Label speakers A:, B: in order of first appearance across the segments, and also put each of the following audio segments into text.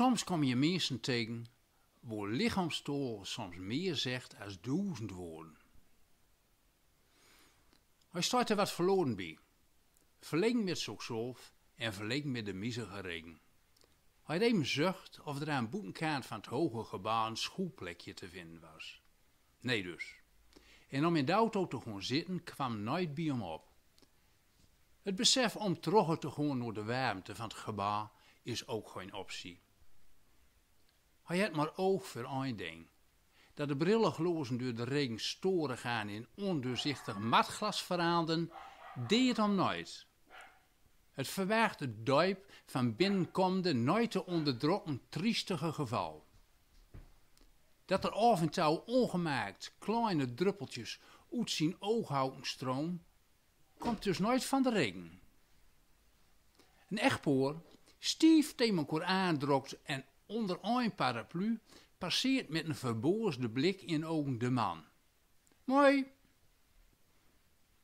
A: Soms kom je mensen tegen waar lichaamstool soms meer zegt als duizend woorden. Hij staat er wat verloren bij, verlengd met zichzelf en verlengd met de misige regen. Hij deed hem zucht of er aan boekenkaart van het hoge gebaar een schoolplekje te vinden was. Nee dus. En om in de auto te gaan zitten kwam nooit bij hem op. Het besef om terug te gaan door de warmte van het gebaar is ook geen optie. Hij had maar oog voor één ding. Dat de brillenglozen door de regen storen gaan in ondoorzichtig matglas verhaalden, deed hem nooit. Het verwaagde duip van binnenkomende, nooit te onderdrukken, triestige geval. Dat er af en toe ongemaakt kleine druppeltjes uit zijn ooghouden stroom, komt dus nooit van de regen. Een echtpoor stief tegen elkaar aandrokt en onder een paraplu passeert met een verboosde blik in ogen de man. Mooi.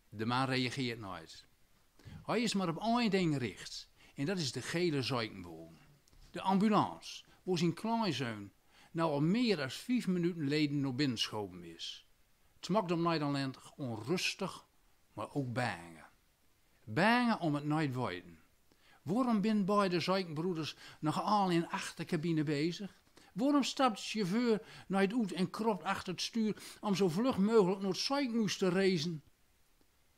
A: De man reageert nooit. Hij is maar op één ding gericht, En dat is de gele zeikenboom. De ambulance, waar zijn kleinzoon nou al meer dan vijf minuten leden naar binnen geschoven is. Het maakt hem alleen onrustig, maar ook bangen. Bangen om het nooit weten. Waarom ben beide zeikenbroeders nog al in achterkabine bezig? Waarom stapt de chauffeur naar het oet en kropt achter het stuur om zo vlug mogelijk naar het zeikmoes te rezen?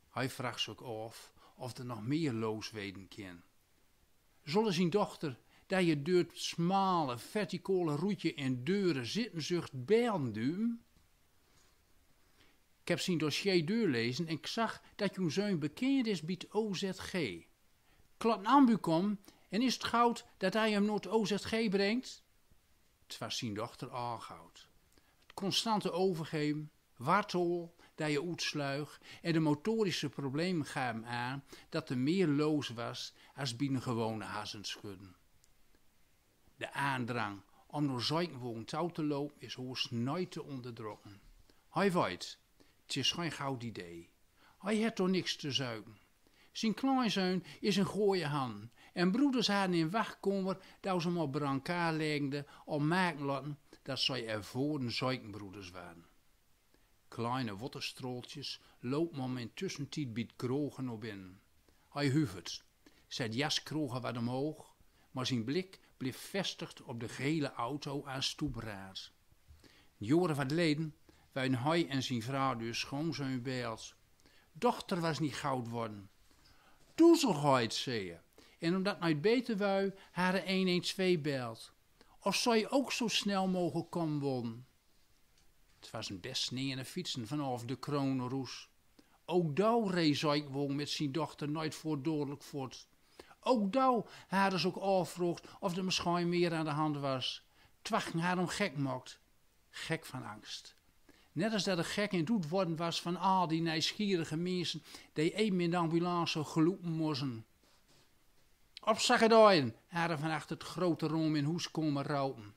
A: Hij vraagt zich af of er nog meer loos weten kan. Zullen zijn dochter, dat je door smale, verticale roetje en deuren zitten zucht berndum? Ik heb zijn dossier doorlezen en ik zag dat je zoon bekend is bij het OZG. Klatnambu kom en is het goud dat hij hem naar het OZG brengt? Het was zijn dochter al goud. Het constante overgeven, wartol, dat je uitsluig en de motorische problemen gaan aan dat er meer loos was als binnen gewone hazenschudden. De aandrang om door zo'n touw te lopen is hoogst nooit te onderdrukken. Hij weet, het is geen goud idee. Hij heeft toch niks te zuigen. Zijn kleinzoon is een gooie han. En broeders hadden in wegkomen dat ze hem op brancard legden om maken laten dat zij de broeders waren. Kleine waterstroeltjes lopen hem intussen tussentijd bij krogen op in. Hij huvert. Zijn jas kroegen wat omhoog, maar zijn blik bleef vestigd op de gele auto aan stoepraad. Joren wat leden waarin hij en zijn vrouw dus schoon zijn beeld. Dochter was niet goud worden, toezerheid zeggen. En omdat nooit beter wou, had 112 belt. Of zou je ook zo snel mogen komen won? Het was een best neer fietsen vanaf de kroonroes. Ook daar reed won met zijn dochter nooit voordoorlijk voort. Ook daar hadden ze ook afvrocht of er misschien meer aan de hand was. Twachten haar om gek maakt. Gek van angst. Net als dat er gek in doet worden was van al ah, die nieuwsgierige mensen die een in de ambulance geloepen moesten. Op zag het van hadden het grote room in hoes komen rouwen.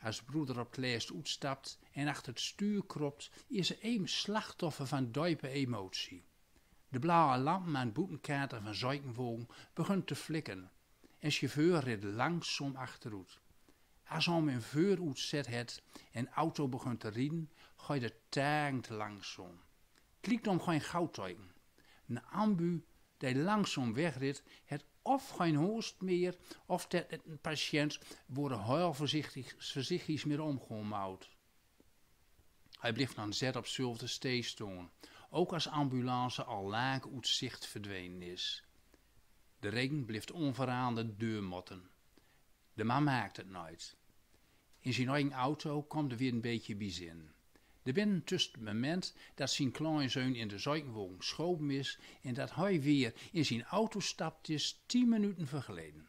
A: Als broeder op het lijst uitstapt en achter het stuur kropt, is een slachtoffer van duipe emotie. De blauwe lamp aan boetenkater van Zuikenwoon begint te flikken en chauffeur rijdt langzaam achteruit. Als om een vuur uitzet het en auto begint te rijden, ga je de tank langzaam. Klikt om geen goudtuigen. Een ambu die langzaam wegrit, het of geen hoest meer, of dat een patiënt worden heel voorzichtig, voorzichtig meer omgehouden. Hij bleef dan zet op zulke stee ook als ambulance al laag uit zicht verdwenen is. De regen blijft onveraande deurmotten. deur motten. De man maakt het nooit. In zijn eigen auto komt er weer een beetje bijzin. De binnen tussen het moment dat zijn kleinzoon in de ziekenwoning schopen is en dat hij weer in zijn auto stapt is tien minuten vergeleden.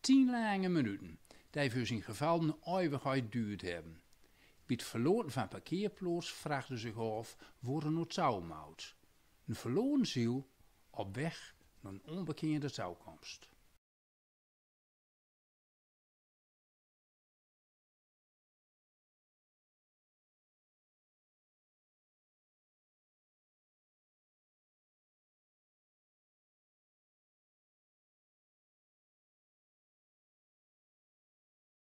A: Tien lange minuten, die voor zijn geval een eeuwigheid duurt hebben. Bij het verloren van parkeerplaats vraagde zich af voor een moet, Een verloren ziel op weg naar een onbekende touwkomst.